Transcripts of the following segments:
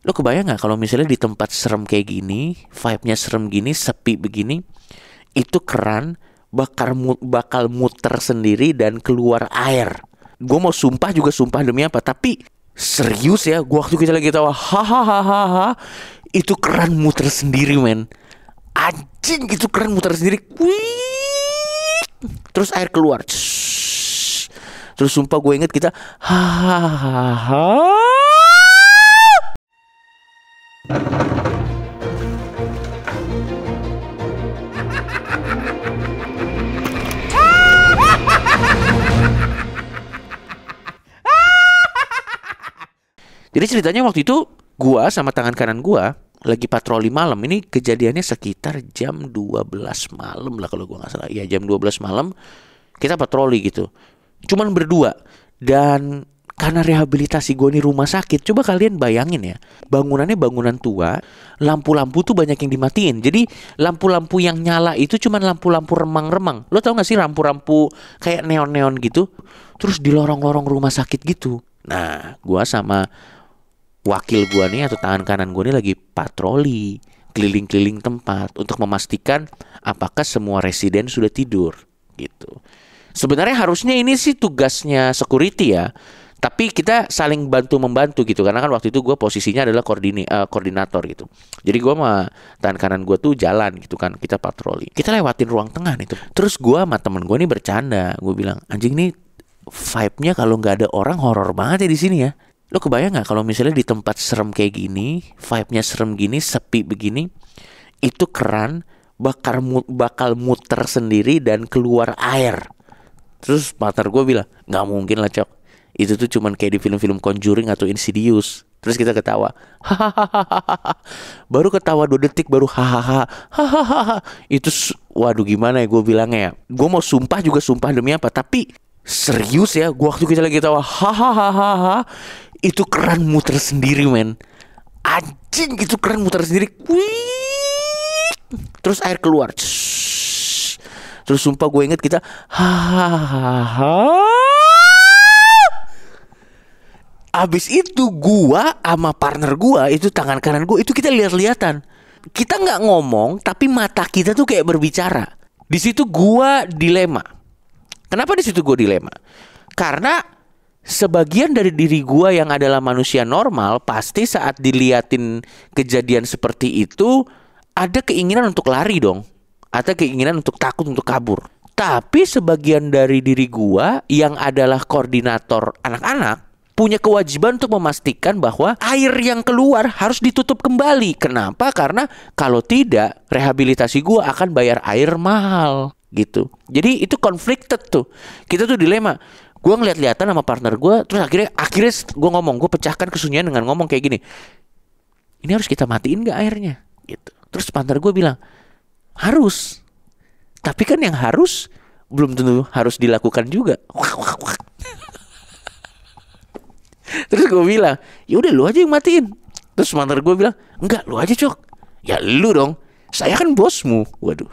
Lo kebayang gak kalau misalnya di tempat serem kayak gini, vibe-nya serem gini, sepi begini, itu keran bakal mu bakal muter sendiri dan keluar air. Gue mau sumpah juga sumpah demi apa, tapi serius ya, gue waktu kita lagi tawa, hahaha, itu keran muter sendiri men. Anjing itu keran muter sendiri, Wih! terus air keluar. Terus sumpah gue inget kita, hahaha Jadi ceritanya waktu itu gua sama tangan kanan gua lagi patroli malam ini kejadiannya sekitar jam 12 malam lah kalau gua nggak salah. Iya jam 12 malam kita patroli gitu. Cuman berdua dan karena rehabilitasi gue ini rumah sakit coba kalian bayangin ya bangunannya bangunan tua lampu-lampu tuh banyak yang dimatiin jadi lampu-lampu yang nyala itu cuman lampu-lampu remang-remang lo tau gak sih lampu-lampu kayak neon-neon gitu terus di lorong-lorong rumah sakit gitu nah gue sama wakil gua nih atau tangan kanan gua nih lagi patroli keliling-keliling tempat untuk memastikan apakah semua residen sudah tidur gitu. Sebenarnya harusnya ini sih tugasnya security ya. Tapi kita saling bantu membantu gitu karena kan waktu itu gue posisinya adalah koordini, uh, koordinator gitu. Jadi gue sama tangan kanan gue tuh jalan gitu kan kita patroli. Kita lewatin ruang tengah itu. Terus gue sama temen gue nih bercanda. Gue bilang anjing nih vibe-nya kalau nggak ada orang horor banget ya di sini ya. Lo kebayang gak kalau misalnya di tempat serem kayak gini, vibe-nya serem gini, sepi begini, itu keran bakar mut bakal muter sendiri dan keluar air. Terus partner gue bilang, gak mungkin lah cok. Itu tuh cuman kayak di film-film Conjuring atau Insidious. Terus kita ketawa. Hahaha. baru ketawa dua detik baru hahaha. Hahaha. Itu waduh gimana ya gue bilangnya ya. Gue mau sumpah juga sumpah demi apa. Tapi serius ya. Gue waktu kita lagi ketawa hahaha itu keran muter sendiri men anjing itu keran muter sendiri Wih. terus air keluar terus sumpah gue inget kita hahaha Abis itu gua sama partner gua itu tangan kanan gua itu kita lihat-lihatan. Kita nggak ngomong tapi mata kita tuh kayak berbicara. Di situ gua dilema. Kenapa di situ gua dilema? Karena sebagian dari diri gua yang adalah manusia normal pasti saat diliatin kejadian seperti itu ada keinginan untuk lari dong atau keinginan untuk takut untuk kabur tapi sebagian dari diri gua yang adalah koordinator anak-anak punya kewajiban untuk memastikan bahwa air yang keluar harus ditutup kembali. Kenapa? Karena kalau tidak, rehabilitasi gua akan bayar air mahal gitu. Jadi itu conflicted tuh. Kita tuh dilema gue ngeliat-liatan sama partner gue terus akhirnya akhirnya gue ngomong gue pecahkan kesunyian dengan ngomong kayak gini ini harus kita matiin gak airnya gitu terus partner gue bilang harus tapi kan yang harus belum tentu harus dilakukan juga terus gue bilang ya udah lu aja yang matiin terus partner gue bilang enggak lu aja cok ya lu dong saya kan bosmu waduh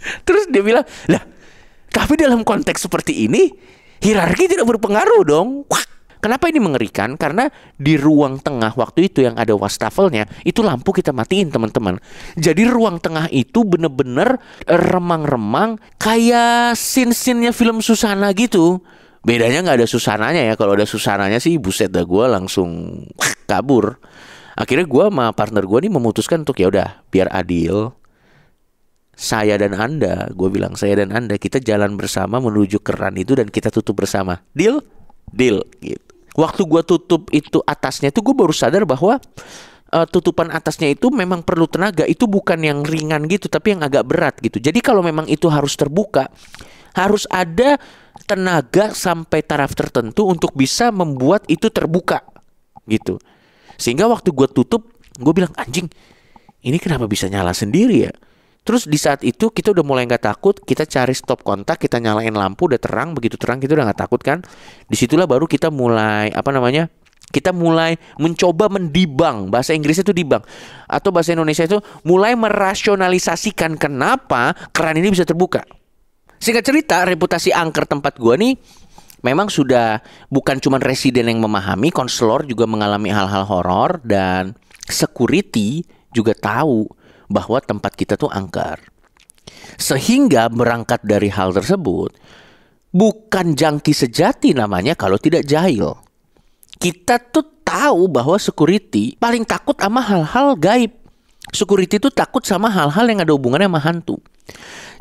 Terus dia bilang, lah tapi dalam konteks seperti ini, hierarki tidak berpengaruh dong. Wah, kenapa ini mengerikan? Karena di ruang tengah waktu itu yang ada wastafelnya, itu lampu kita matiin teman-teman. Jadi ruang tengah itu bener-bener remang-remang kayak sin-sinnya film Susana gitu. Bedanya nggak ada susananya ya. Kalau ada susananya sih buset dah gue langsung kabur. Akhirnya gue sama partner gue nih memutuskan untuk ya udah biar adil saya dan Anda, gue bilang saya dan Anda, kita jalan bersama menuju keran itu dan kita tutup bersama. Deal? Deal gitu. Waktu gue tutup itu atasnya itu gue baru sadar bahwa uh, tutupan atasnya itu memang perlu tenaga. Itu bukan yang ringan gitu, tapi yang agak berat gitu. Jadi kalau memang itu harus terbuka, harus ada tenaga sampai taraf tertentu untuk bisa membuat itu terbuka gitu. Sehingga waktu gue tutup, gue bilang anjing, ini kenapa bisa nyala sendiri ya? Terus di saat itu kita udah mulai nggak takut, kita cari stop kontak, kita nyalain lampu udah terang, begitu terang kita udah nggak takut kan? Disitulah baru kita mulai apa namanya? Kita mulai mencoba mendibang bahasa Inggrisnya itu dibang atau bahasa Indonesia itu mulai merasionalisasikan kenapa keran ini bisa terbuka. Singkat cerita, reputasi angker tempat gua nih memang sudah bukan cuma residen yang memahami, konselor juga mengalami hal-hal horor dan security juga tahu bahwa tempat kita tuh angker. Sehingga berangkat dari hal tersebut, bukan jangki sejati namanya kalau tidak jahil. Kita tuh tahu bahwa security paling takut sama hal-hal gaib. Security itu takut sama hal-hal yang ada hubungannya sama hantu.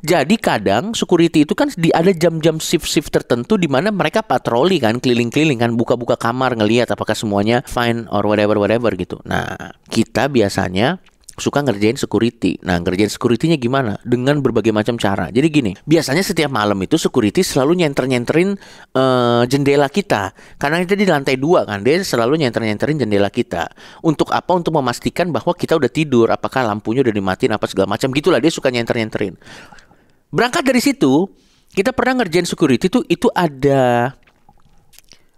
Jadi kadang security itu kan di ada jam-jam shift-shift tertentu di mana mereka patroli kan keliling-keliling kan buka-buka kamar ngelihat apakah semuanya fine or whatever whatever gitu. Nah, kita biasanya suka ngerjain security. Nah, ngerjain security-nya gimana? Dengan berbagai macam cara. Jadi gini, biasanya setiap malam itu security selalu nyenter-nyenterin uh, jendela kita. Karena kita di lantai dua kan, dia selalu nyenter-nyenterin jendela kita. Untuk apa? Untuk memastikan bahwa kita udah tidur, apakah lampunya udah dimatiin apa segala macam. Gitulah dia suka nyenter-nyenterin. Berangkat dari situ, kita pernah ngerjain security tuh itu ada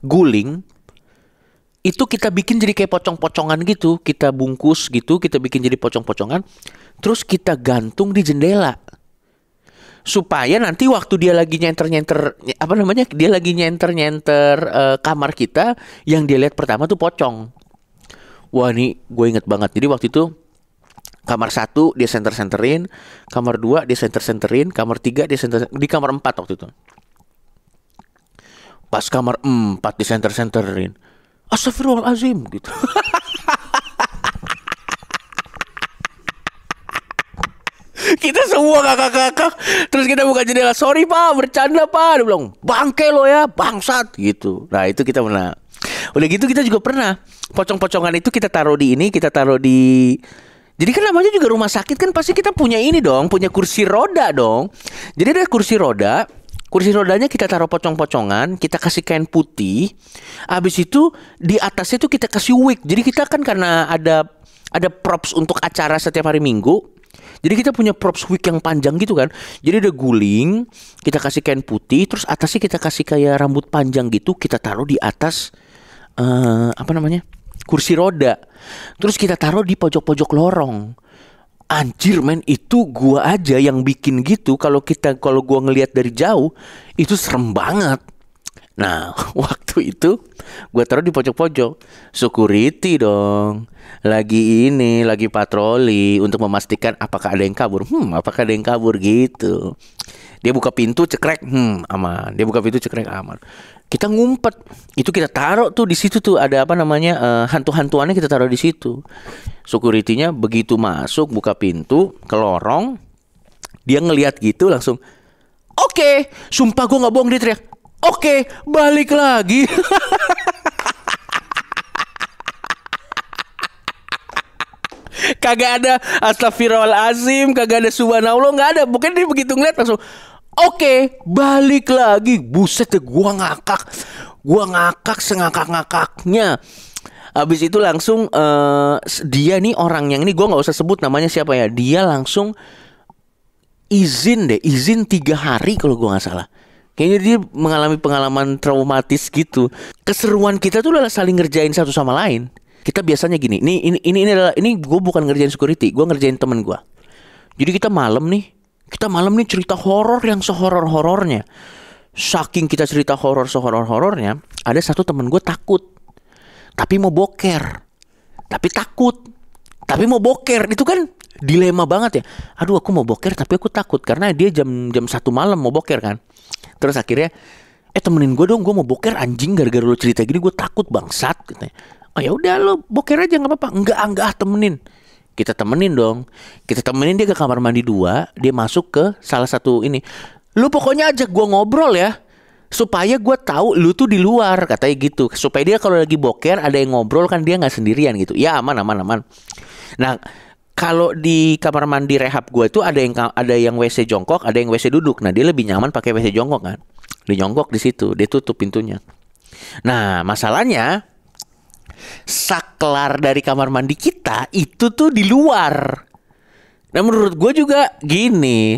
guling itu kita bikin jadi kayak pocong-pocongan gitu kita bungkus gitu kita bikin jadi pocong-pocongan terus kita gantung di jendela supaya nanti waktu dia lagi nyenter nyenter apa namanya dia lagi nyenter nyenter uh, kamar kita yang dia lihat pertama tuh pocong wah ini gue inget banget jadi waktu itu kamar satu dia center centerin kamar dua dia center centerin kamar tiga dia center di kamar empat waktu itu pas kamar empat di center centerin Astagfirullahaladzim gitu. kita semua kakak-kakak terus kita buka jendela sorry pak bercanda pak dia bilang bangke lo ya bangsat gitu nah itu kita pernah udah gitu kita juga pernah pocong-pocongan itu kita taruh di ini kita taruh di jadi kan namanya juga rumah sakit kan pasti kita punya ini dong punya kursi roda dong jadi ada kursi roda kursi rodanya kita taruh pocong-pocongan, kita kasih kain putih. Habis itu di atasnya itu kita kasih wig. Jadi kita kan karena ada ada props untuk acara setiap hari Minggu. Jadi kita punya props wig yang panjang gitu kan. Jadi ada guling, kita kasih kain putih, terus atasnya kita kasih kayak rambut panjang gitu, kita taruh di atas uh, apa namanya? kursi roda. Terus kita taruh di pojok-pojok lorong anjir men itu gua aja yang bikin gitu kalau kita kalau gua ngelihat dari jauh itu serem banget nah waktu itu gua taruh di pojok-pojok security dong lagi ini lagi patroli untuk memastikan apakah ada yang kabur hmm apakah ada yang kabur gitu dia buka pintu cekrek hmm aman dia buka pintu cekrek aman kita ngumpet itu kita taruh tuh di situ tuh ada apa namanya uh, hantu-hantuannya kita taruh di situ securitynya begitu masuk buka pintu ke lorong dia ngelihat gitu langsung oke okay, sumpah gue nggak bohong dia teriak oke okay, balik lagi kagak ada astagfirullahalazim kagak ada subhanallah nggak ada mungkin dia begitu ngeliat langsung Oke, balik lagi. Buset deh, gua ngakak. Gua ngakak sengakak-ngakaknya. Habis itu langsung uh, dia nih orang yang ini gua nggak usah sebut namanya siapa ya. Dia langsung izin deh, izin tiga hari kalau gua nggak salah. Kayaknya dia mengalami pengalaman traumatis gitu. Keseruan kita tuh adalah saling ngerjain satu sama lain. Kita biasanya gini, ini ini ini, ini adalah ini gua bukan ngerjain security, gua ngerjain temen gua. Jadi kita malam nih, kita malam ini cerita horor yang sehoror-horornya. Saking kita cerita horor sehoror-horornya, ada satu temen gue takut. Tapi mau boker. Tapi takut. Tapi mau boker. Itu kan dilema banget ya. Aduh aku mau boker tapi aku takut. Karena dia jam jam satu malam mau boker kan. Terus akhirnya, eh temenin gue dong gue mau boker anjing gara-gara lo cerita gini gue takut bangsat. Gitu. Oh ya udah lo boker aja nggak apa-apa. Enggak, ah, enggak ah, temenin kita temenin dong kita temenin dia ke kamar mandi dua dia masuk ke salah satu ini lu pokoknya ajak gua ngobrol ya supaya gua tahu lu tuh di luar katanya gitu supaya dia kalau lagi boker ada yang ngobrol kan dia nggak sendirian gitu ya aman aman aman nah kalau di kamar mandi rehab gua itu ada yang ada yang WC jongkok, ada yang WC duduk. Nah dia lebih nyaman pakai WC jongkok kan. Dia jongkok di situ, dia tutup pintunya. Nah masalahnya saklar dari kamar mandi kita itu tuh di luar. Nah menurut gue juga gini,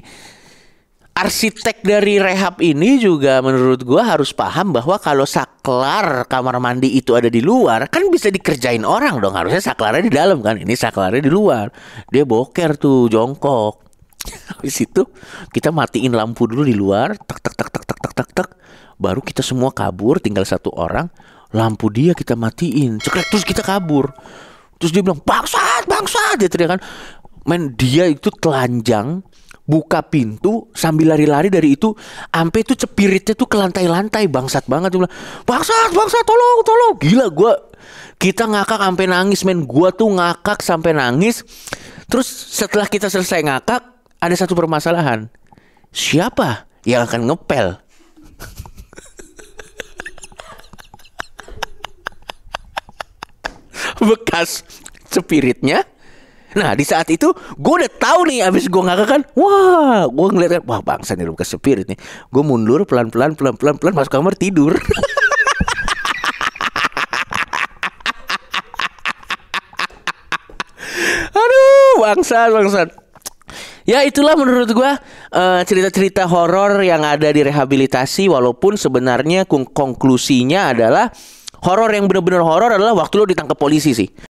arsitek dari rehab ini juga menurut gue harus paham bahwa kalau saklar kamar mandi itu ada di luar kan bisa dikerjain orang dong harusnya saklarnya di dalam kan ini saklarnya di luar dia boker tuh jongkok habis itu kita matiin lampu dulu di luar tak tak tak tak tak tak tak tak baru kita semua kabur tinggal satu orang lampu dia kita matiin cekrek terus kita kabur terus dia bilang bangsat bangsat dia teriakan Main dia itu telanjang buka pintu sambil lari-lari dari itu ampe itu cepiritnya tuh ke lantai-lantai bangsat banget dia bilang bangsat bangsat tolong tolong gila gua kita ngakak sampai nangis main gua tuh ngakak sampai nangis terus setelah kita selesai ngakak ada satu permasalahan siapa yang akan ngepel bekas spiritnya Nah di saat itu gue udah tahu nih abis gue ngakak kan Wah gue ngeliat kan Wah bangsa nih bekas spirit nih Gue mundur pelan-pelan pelan-pelan pelan masuk kamar tidur Aduh bangsa bangsa Ya itulah menurut gue uh, cerita-cerita horor yang ada di rehabilitasi walaupun sebenarnya konklusinya adalah horor yang bener-bener horor adalah waktu lo ditangkap polisi sih